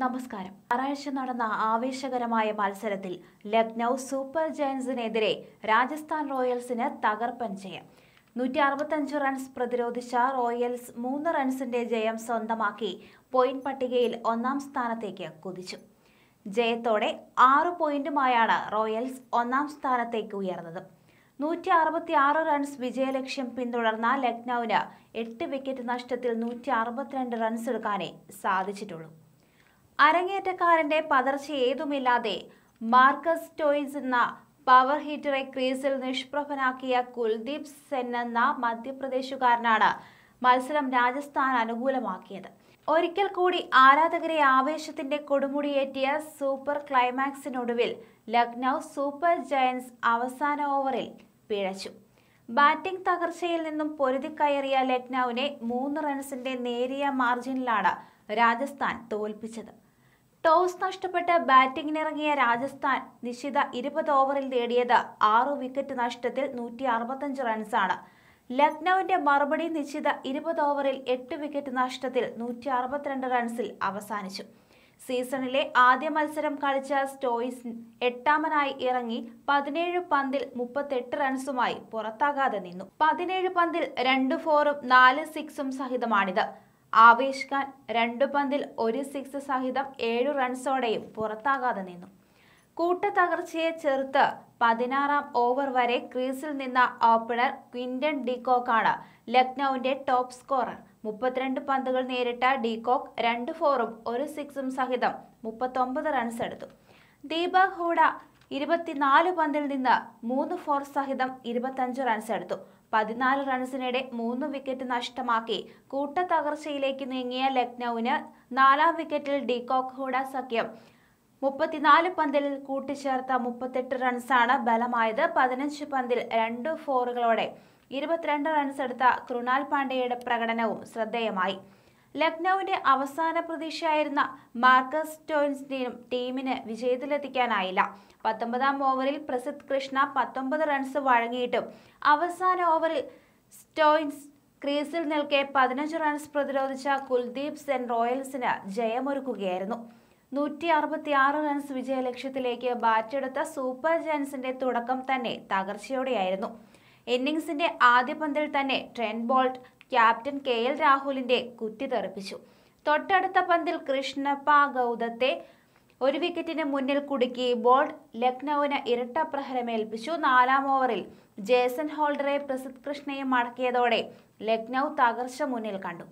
നമസ്കാരം ഞായറാഴ്ച നടന്ന ആവേശകരമായ മത്സരത്തിൽ ലക്നൗ സൂപ്പർ ജയൻസിനെതിരെ രാജസ്ഥാൻ റോയൽസിന് തകർപ്പൻ ജയം നൂറ്റി അറുപത്തഞ്ച് റൺസ് പ്രതിരോധിച്ച റോയൽസ് മൂന്ന് റൺസിന്റെ ജയം സ്വന്തമാക്കി പോയിന്റ് പട്ടികയിൽ ഒന്നാം സ്ഥാനത്തേക്ക് കുതിച്ചു ജയത്തോടെ ആറ് പോയിന്റുമായാണ് റോയൽസ് ഒന്നാം സ്ഥാനത്തേക്ക് ഉയർന്നത് നൂറ്റി അറുപത്തി ആറ് റൺസ് വിജയലക്ഷ്യം പിന്തുടർന്ന ലക്നൌവിന് എട്ട് വിക്കറ്റ് നഷ്ടത്തിൽ നൂറ്റി അറുപത്തിരണ്ട് റൺസ് എടുക്കാനേ സാധിച്ചിട്ടുള്ളൂ അരങ്ങേറ്റക്കാരന്റെ ഏതുമില്ലാതെ മാർക്കസ് ടോയ്സ് എന്ന പവർ ഹീറ്ററെ ക്രീസിൽ നിഷ്പ്രഭനാക്കിയ കുൽദീപ് സെൻ എന്ന മധ്യപ്രദേശുകാരനാണ് മത്സരം രാജസ്ഥാൻ അനുകൂലമാക്കിയത് ഒരിക്കൽ കൂടി ആരാധകരെ ആവേശത്തിന്റെ കൊടുമുടിയേറ്റിയ സൂപ്പർ ക്ലൈമാക്സിനൊടുവിൽ ലക്നൗ സൂപ്പർ ജയൻസ് അവസാന ഓവറിൽ പിഴച്ചു ബാറ്റിംഗ് തകർച്ചയിൽ നിന്നും പൊരുതിക്കയറിയ ലക്നൌവിനെ മൂന്ന് റൺസിന്റെ നേരിയ മാർജിനിലാണ് രാജസ്ഥാൻ തോൽപ്പിച്ചത് ടോസ് നഷ്ടപ്പെട്ട് ബാറ്റിംഗിനിറങ്ങിയ രാജസ്ഥാൻ നിശ്ചിത ഇരുപത് ഓവറിൽ നേടിയത് ആറു വിക്കറ്റ് നഷ്ടത്തിൽ നൂറ്റി അറുപത്തഞ്ച് റൺസാണ് ലക്നൌവിന്റെ മറുപടി നിശ്ചിത ഇരുപത് ഓവറിൽ എട്ട് വിക്കറ്റ് നഷ്ടത്തിൽ നൂറ്റി അറുപത്തിരണ്ട് റൺസിൽ അവസാനിച്ചു സീസണിലെ ആദ്യ മത്സരം കളിച്ച സ്റ്റോയിസ് എട്ടാമനായി ഇറങ്ങി പതിനേഴ് പന്തിൽ മുപ്പത്തെട്ട് റൺസുമായി പുറത്താകാതെ നിന്നു പതിനേഴ് പന്തിൽ രണ്ട് ഫോറും നാല് സിക്സും സഹിതമാണിത് ആവേശ് ഖാൻ രണ്ടു പന്തിൽ ഒരു സിക്സ് സഹിതം ഏഴു റൺസോടെയും പുറത്താകാതെ നിന്നു കൂട്ടത്തകർച്ചയെ ചെറുത്ത് പതിനാറാം ഓവർ വരെ ക്രീസിൽ നിന്ന ഓപ്പണർ ക്വിൻഡൻ ഡിക്കോക്കാണ് ലക്നൌവിന്റെ ടോപ്പ് സ്കോറർ മുപ്പത്തിരണ്ട് പന്തുകൾ നേരിട്ട ഡികോക്ക് രണ്ട് ഫോറും ഒരു സിക്സും സഹിതം മുപ്പത്തൊമ്പത് റൺസ് എടുത്തു ദീപക് ഹൂഡ ഇരുപത്തിനാല് പന്തിൽ നിന്ന് മൂന്ന് ഫോർ സഹിതം ഇരുപത്തഞ്ച് റൺസ് എടുത്തു പതിനാല് റൺസിനിടെ മൂന്ന് വിക്കറ്റ് നഷ്ടമാക്കി കൂട്ടത്തകർച്ചയിലേക്ക് നീങ്ങിയ ലക്നൌവിന് നാലാം വിക്കറ്റിൽ ഡികോക്ക് ഹൂഡ സഖ്യം മുപ്പത്തിനാല് പന്തിൽ കൂട്ടിച്ചേർത്ത മുപ്പത്തെട്ട് റൺസാണ് ബലമായത് പതിനഞ്ച് പന്തിൽ രണ്ട് ഫോറുകളോടെ ഇരുപത്തിരണ്ട് എടുത്ത കൃണാൽ പാണ്ഡ്യയുടെ പ്രകടനവും ശ്രദ്ധേയമായി ലക്നൌവിന്റെ അവസാന പ്രതീക്ഷയായിരുന്ന മാർക്കസ് ടോൻസിനെയും ടീമിന് വിജയത്തിലെത്തിക്കാനായില്ല പത്തൊമ്പതാം ഓവറിൽ പ്രസിദ്ധ് കൃഷ്ണ പത്തൊമ്പത് റൺസ് വഴങ്ങിയിട്ടും അവസാന ഓവറിൽ സ്റ്റോയിൻസ് ക്രീസിൽ നിൽക്കെ പതിനഞ്ച് റൺസ് പ്രതിരോധിച്ച കുൽദീപ് സെൻ റോയൽസിന് ജയമൊരുക്കുകയായിരുന്നു നൂറ്റി അറുപത്തി ആറ് റൺസ് വിജയലക്ഷ്യത്തിലേക്ക് ബാറ്റെടുത്ത സൂപ്പർ ജയൻസിന്റെ തുടക്കം തന്നെ തകർച്ചയോടെയായിരുന്നു ഇന്നിംഗ്സിന്റെ ആദ്യ പന്തിൽ തന്നെ Trent Boult captain K L രാഹുലിന്റെ കുറ്റി തെറിപ്പിച്ചു തൊട്ടടുത്ത പന്തിൽ കൃഷ്ണപ്പ ഗൗതത്തെ ഒരു വിക്കറ്റിന് മുന്നിൽ കുടുക്കി ബോൾ ലക്നൌവിന് ഇരട്ട പ്രഹരമേൽപ്പിച്ചു നാലാം ഓവറിൽ ജേസൺ ഹോൾഡറെ പ്രസിദ്ധ് കൃഷ്ണയും മടക്കിയതോടെ ലക്നൌ തകർച്ച മുന്നിൽ കണ്ടു